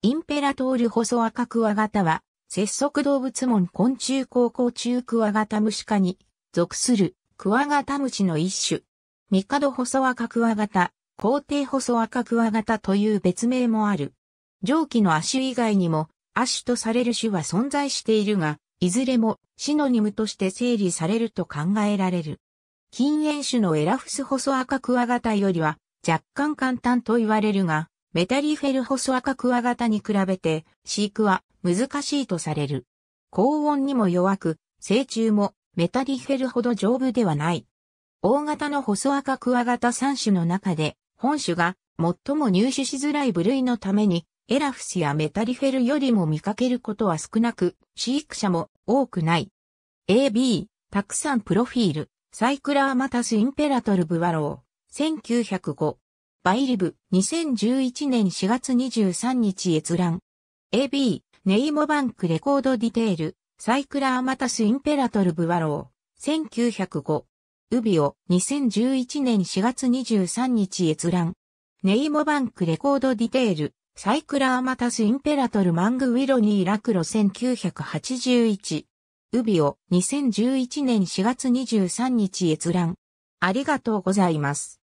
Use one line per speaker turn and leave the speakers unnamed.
インペラトール細赤クワガタは、節足動物門昆虫高校中クワガタムシ科に属するクワガタムシの一種。ミカド細赤クワガタ、皇帝細赤クワガタという別名もある。上記の亜種以外にも、亜種とされる種は存在しているが、いずれもシノニムとして整理されると考えられる。禁煙種のエラフス細赤クワガタよりは若干簡単と言われるが、メタリフェルホソアカクワガタに比べて飼育は難しいとされる。高温にも弱く、成虫もメタリフェルほど丈夫ではない。大型の細赤クワガタ3種の中で、本種が最も入手しづらい部類のために、エラフスやメタリフェルよりも見かけることは少なく、飼育者も多くない。AB、たくさんプロフィール、サイクラーマタスインペラトルブワロー、1905。バイリブ、2011年4月23日閲覧。AB、ネイモバンクレコードディテール、サイクラーマタスインペラトルブワロー、1905。ウビオ、2011年4月23日閲覧。ネイモバンクレコードディテール、サイクラーマタスインペラトルマングウィロニーラクロ1981。ウビオ、2011年4月23日閲覧。ありがとうございま
す。